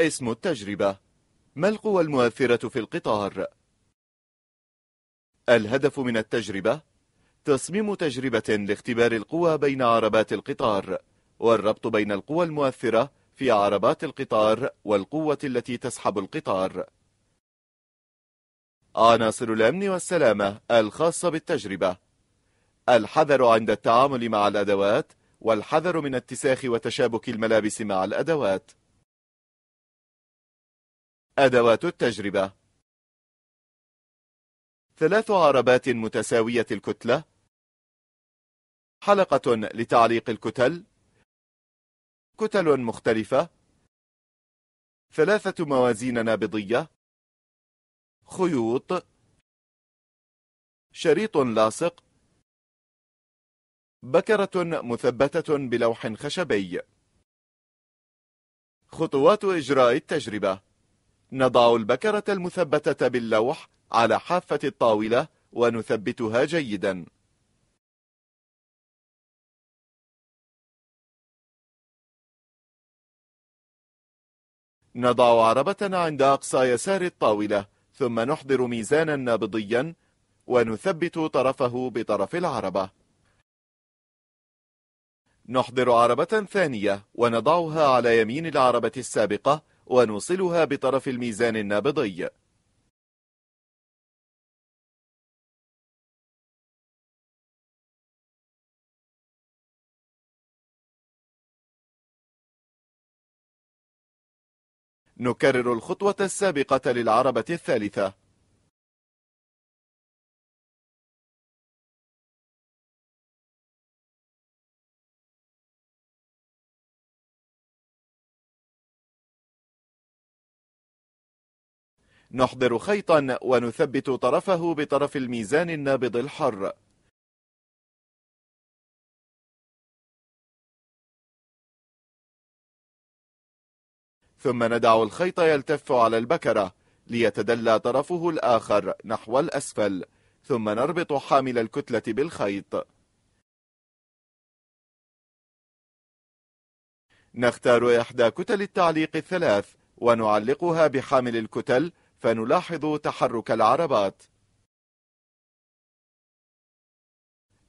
اسم التجربة ما القوى المؤثرة في القطار؟ الهدف من التجربة تصميم تجربة لاختبار القوى بين عربات القطار والربط بين القوى المؤثرة في عربات القطار والقوة التي تسحب القطار عناصر الأمن والسلامة الخاصة بالتجربة الحذر عند التعامل مع الأدوات والحذر من اتساخ وتشابك الملابس مع الأدوات أدوات التجربة ثلاث عربات متساوية الكتلة حلقة لتعليق الكتل كتل مختلفة ثلاثة موازين نابضية خيوط شريط لاصق بكرة مثبتة بلوح خشبي خطوات إجراء التجربة نضع البكرة المثبتة باللوح على حافة الطاولة ونثبتها جيدا نضع عربة عند أقصى يسار الطاولة ثم نحضر ميزانا نابضيا ونثبت طرفه بطرف العربة نحضر عربة ثانية ونضعها على يمين العربة السابقة ونوصلها بطرف الميزان النابضي نكرر الخطوة السابقة للعربة الثالثة نحضر خيطا ونثبت طرفه بطرف الميزان النابض الحر ثم ندع الخيط يلتف على البكرة ليتدلى طرفه الآخر نحو الأسفل ثم نربط حامل الكتلة بالخيط نختار إحدى كتل التعليق الثلاث ونعلقها بحامل الكتل فنلاحظ تحرك العربات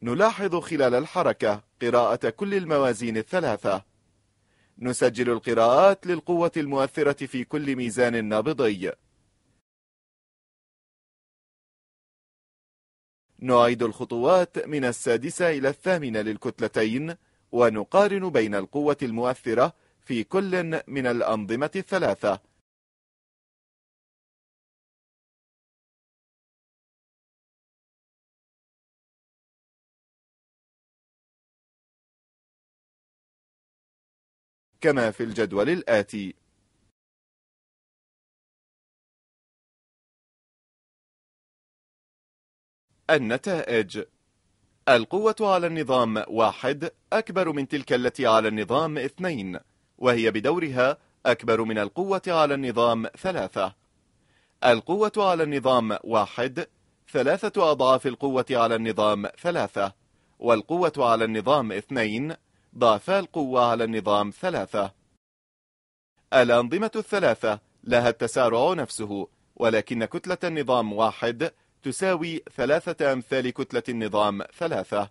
نلاحظ خلال الحركة قراءة كل الموازين الثلاثة نسجل القراءات للقوة المؤثرة في كل ميزان نابضي نعيد الخطوات من السادسة إلى الثامنة للكتلتين ونقارن بين القوة المؤثرة في كل من الأنظمة الثلاثة كما في الجدول الآتي النتائج القوة على النظام واحد أكبر من تلك التي على النظام اثنين وهي بدورها أكبر من القوة على النظام ثلاثة القوة على النظام واحد ثلاثة أضعاف القوة على النظام ثلاثة والقوة على النظام اثنين ضعفا القوة على النظام ثلاثة الأنظمة الثلاثة لها التسارع نفسه ولكن كتلة النظام واحد تساوي ثلاثة أمثال كتلة النظام ثلاثة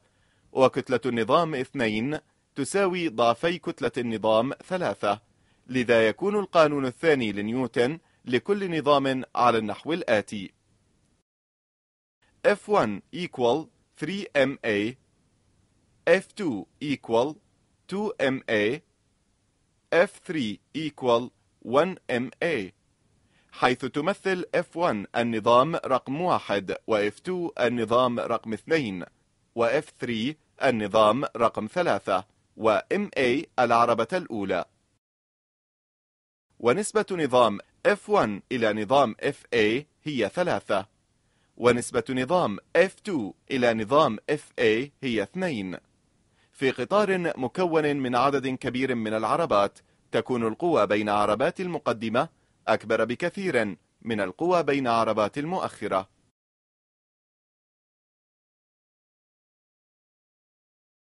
وكتلة النظام اثنين تساوي ضعفي كتلة النظام ثلاثة لذا يكون القانون الثاني لنيوتن لكل نظام على النحو الآتي F1 equal 3ma F2 equal 2ma f3 equal 1ma حيث تمثل F1 النظام رقم واحد وF2 النظام رقم اثنين وF3 النظام رقم ثلاثة وMA العربة الأولى ونسبة نظام F1 إلى نظام FA هي ثلاثة ونسبة نظام F2 إلى نظام FA هي اثنين في قطار مكون من عدد كبير من العربات تكون القوى بين عربات المقدمة أكبر بكثير من القوى بين عربات المؤخرة